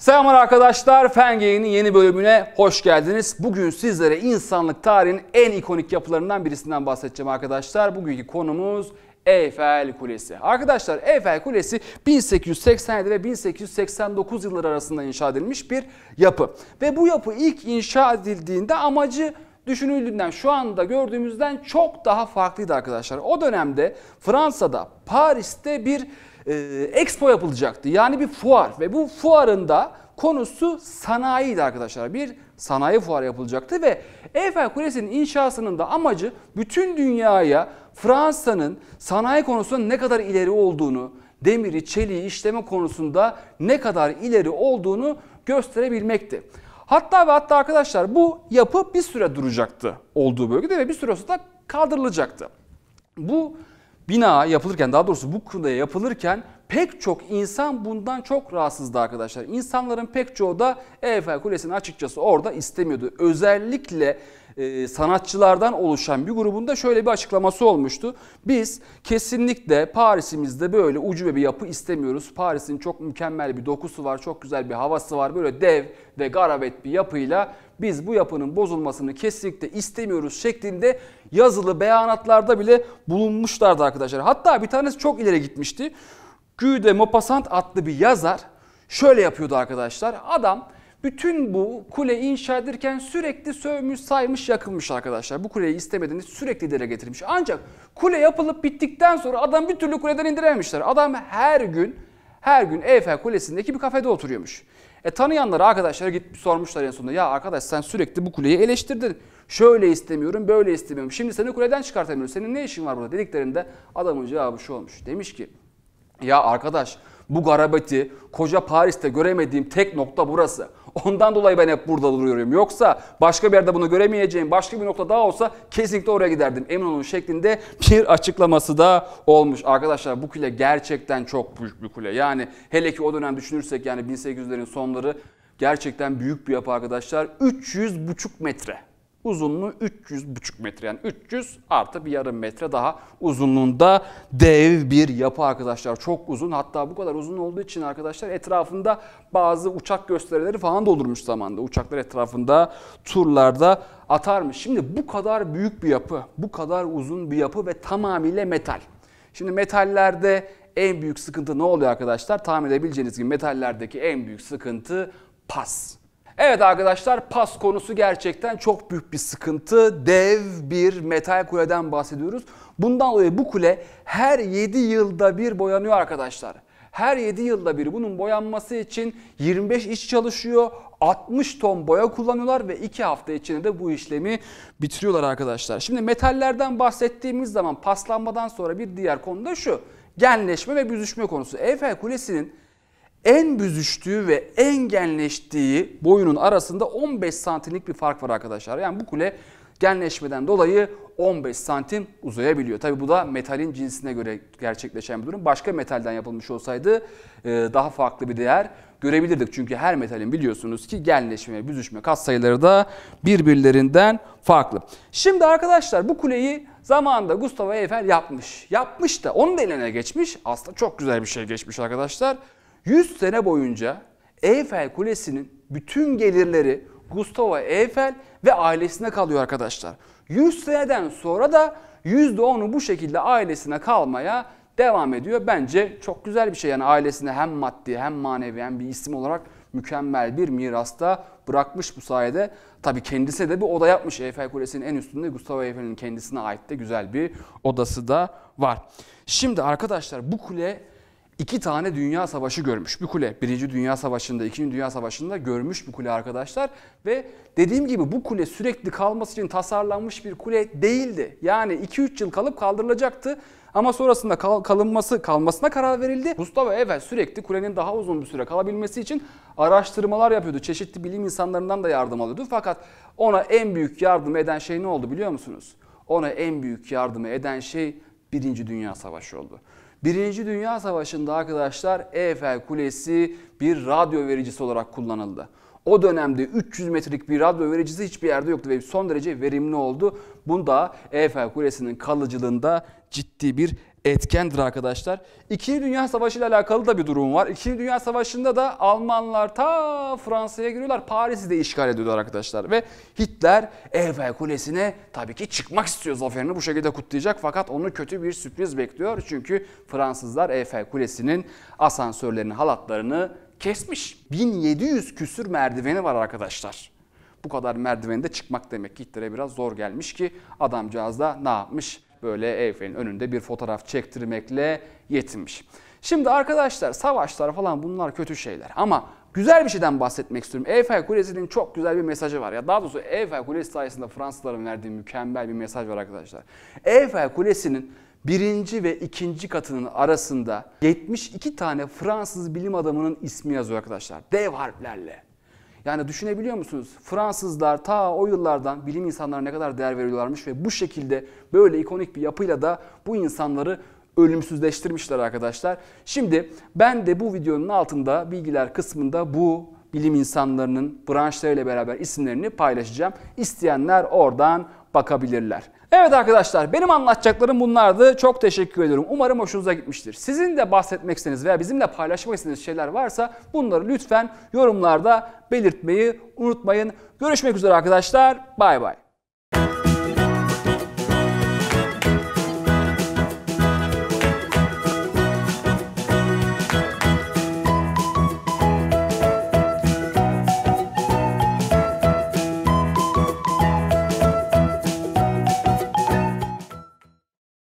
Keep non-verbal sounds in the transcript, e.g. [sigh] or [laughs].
Selamlar arkadaşlar. Fengey'in yeni bölümüne hoş geldiniz. Bugün sizlere insanlık tarihinin en ikonik yapılarından birisinden bahsedeceğim arkadaşlar. Bugünkü konumuz Eyfel Kulesi. Arkadaşlar Eyfel Kulesi 1887 ve 1889 yılları arasında inşa edilmiş bir yapı. Ve bu yapı ilk inşa edildiğinde amacı düşünüldüğünden şu anda gördüğümüzden çok daha farklıydı arkadaşlar. O dönemde Fransa'da Paris'te bir e, expo yapılacaktı. Yani bir fuar ve bu fuarın da konusu sanayiydi arkadaşlar. Bir sanayi fuarı yapılacaktı ve Eiffel Kulesi'nin inşasının da amacı bütün dünyaya Fransa'nın sanayi konusunda ne kadar ileri olduğunu, demiri, çeliği işleme konusunda ne kadar ileri olduğunu gösterebilmekti. Hatta ve hatta arkadaşlar bu yapı bir süre duracaktı olduğu bölgede ve bir süre sonra kaldırılacaktı. Bu bina yapılırken daha doğrusu bu kule yapılırken pek çok insan bundan çok rahatsızdı arkadaşlar. İnsanların pek çoğu da Eiffel Kulesi'ni açıkçası orada istemiyordu. Özellikle e, sanatçılardan oluşan bir grubunda şöyle bir açıklaması olmuştu. Biz kesinlikle Paris'imizde böyle ucube bir yapı istemiyoruz. Paris'in çok mükemmel bir dokusu var, çok güzel bir havası var. Böyle dev ve garabet bir yapıyla biz bu yapının bozulmasını kesinlikle istemiyoruz şeklinde yazılı beyanatlarda bile bulunmuşlardı arkadaşlar. Hatta bir tanesi çok ileri gitmişti. Guy de Maupassant adlı bir yazar şöyle yapıyordu arkadaşlar. Adam bütün bu kule inşa edirken sürekli sövmüş, saymış, yakınmış arkadaşlar. Bu kuleyi istemediğini sürekli dile getirmiş. Ancak kule yapılıp bittikten sonra adam bir türlü kuleden indirememişler. Adam her gün her gün Eyfel Kulesi'ndeki bir kafede oturuyormuş. E tanıyanlar arkadaşlara gitmiş sormuşlar en sonunda. Ya arkadaş sen sürekli bu kuleyi eleştirdin. Şöyle istemiyorum, böyle istemiyorum. Şimdi seni kuleden çıkartamıyorum. Senin ne işin var burada dediklerinde adamın cevabı şu olmuş. Demiş ki ya arkadaş bu garabeti koca Paris'te göremediğim tek nokta burası. Ondan dolayı ben hep burada duruyorum. Yoksa başka bir yerde bunu göremeyeceğim, başka bir nokta daha olsa kesinlikle oraya giderdim. Emin olun şeklinde [laughs] bir açıklaması da olmuş. Arkadaşlar bu kule gerçekten çok büyük bir kule. Yani hele ki o dönem düşünürsek yani 1800'lerin sonları gerçekten büyük bir yapı arkadaşlar. 300 buçuk metre. Uzunluğu 300,5 metre yani 300 artı bir yarım metre daha uzunluğunda dev bir yapı arkadaşlar. Çok uzun hatta bu kadar uzun olduğu için arkadaşlar etrafında bazı uçak gösterileri falan doldurmuş zamanda. Uçaklar etrafında turlarda atarmış. Şimdi bu kadar büyük bir yapı, bu kadar uzun bir yapı ve tamamıyla metal. Şimdi metallerde en büyük sıkıntı ne oluyor arkadaşlar? Tahmin edebileceğiniz gibi metallerdeki en büyük sıkıntı pas. Evet arkadaşlar pas konusu gerçekten çok büyük bir sıkıntı. Dev bir metal kuleden bahsediyoruz. Bundan dolayı bu kule her 7 yılda bir boyanıyor arkadaşlar. Her 7 yılda bir bunun boyanması için 25 iş çalışıyor. 60 ton boya kullanıyorlar ve 2 hafta içinde de bu işlemi bitiriyorlar arkadaşlar. Şimdi metallerden bahsettiğimiz zaman paslanmadan sonra bir diğer konu da şu. Genleşme ve büzüşme konusu. Eyfel Kulesi'nin en büzüştüğü ve en genleştiği boyunun arasında 15 santimlik bir fark var arkadaşlar. Yani bu kule genleşmeden dolayı 15 santim uzayabiliyor. Tabi bu da metalin cinsine göre gerçekleşen bir durum. Başka metalden yapılmış olsaydı e, daha farklı bir değer görebilirdik. Çünkü her metalin biliyorsunuz ki genleşme ve büzüşme kat sayıları da birbirlerinden farklı. Şimdi arkadaşlar bu kuleyi zamanında Gustavo Eiffel yapmış. Yapmış da onun da eline geçmiş. Aslında çok güzel bir şey geçmiş arkadaşlar. 100 sene boyunca Eyfel Kulesi'nin bütün gelirleri Gustavo Eiffel ve ailesine kalıyor arkadaşlar. 100 seneden sonra da %10'u bu şekilde ailesine kalmaya devam ediyor. Bence çok güzel bir şey. Yani ailesine hem maddi hem manevi hem bir isim olarak mükemmel bir mirasta bırakmış bu sayede. Tabii kendisi de bir oda yapmış Eiffel Kulesi'nin en üstünde. Gustavo Eiffel'in kendisine ait de güzel bir odası da var. Şimdi arkadaşlar bu kule iki tane dünya savaşı görmüş bir kule. Birinci Dünya Savaşı'nda, ikinci Dünya Savaşı'nda görmüş bir kule arkadaşlar. Ve dediğim gibi bu kule sürekli kalması için tasarlanmış bir kule değildi. Yani 2-3 yıl kalıp kaldırılacaktı. Ama sonrasında kal kalınması kalmasına karar verildi. Mustafa Eiffel sürekli kulenin daha uzun bir süre kalabilmesi için araştırmalar yapıyordu. Çeşitli bilim insanlarından da yardım alıyordu. Fakat ona en büyük yardım eden şey ne oldu biliyor musunuz? Ona en büyük yardım eden şey Birinci Dünya Savaşı oldu. Birinci Dünya Savaşı'nda arkadaşlar Eiffel Kulesi bir radyo vericisi olarak kullanıldı. O dönemde 300 metrik bir radyo vericisi hiçbir yerde yoktu ve son derece verimli oldu. Bunda Eiffel Kulesi'nin kalıcılığında ciddi bir etkendir arkadaşlar. İkinci Dünya Savaşı ile alakalı da bir durum var. İkinci Dünya Savaşı'nda da Almanlar ta Fransa'ya giriyorlar. Paris'i de işgal ediyorlar arkadaşlar. Ve Hitler Eiffel Kulesi'ne tabii ki çıkmak istiyor zaferini bu şekilde kutlayacak. Fakat onu kötü bir sürpriz bekliyor. Çünkü Fransızlar Eiffel Kulesi'nin asansörlerini, halatlarını kesmiş. 1700 küsür merdiveni var arkadaşlar. Bu kadar merdivende çıkmak demek ki Hitler'e biraz zor gelmiş ki adamcağız da ne yapmış? böyle Eyfel'in önünde bir fotoğraf çektirmekle yetinmiş. Şimdi arkadaşlar savaşlar falan bunlar kötü şeyler ama güzel bir şeyden bahsetmek istiyorum. Eyfel Kulesi'nin çok güzel bir mesajı var. Ya daha doğrusu Eyfel Kulesi sayesinde Fransızların verdiği mükemmel bir mesaj var arkadaşlar. Eyfel Kulesi'nin birinci ve ikinci katının arasında 72 tane Fransız bilim adamının ismi yazıyor arkadaşlar. Dev harflerle. Yani düşünebiliyor musunuz? Fransızlar ta o yıllardan bilim insanlarına ne kadar değer veriyorlarmış ve bu şekilde böyle ikonik bir yapıyla da bu insanları ölümsüzleştirmişler arkadaşlar. Şimdi ben de bu videonun altında bilgiler kısmında bu bilim insanlarının branşlarıyla beraber isimlerini paylaşacağım. İsteyenler oradan bakabilirler. Evet arkadaşlar benim anlatacaklarım bunlardı. Çok teşekkür ediyorum. Umarım hoşunuza gitmiştir. Sizin de bahsetmek istediğiniz veya bizimle paylaşmak istediğiniz şeyler varsa bunları lütfen yorumlarda belirtmeyi unutmayın. Görüşmek üzere arkadaşlar. Bay bay.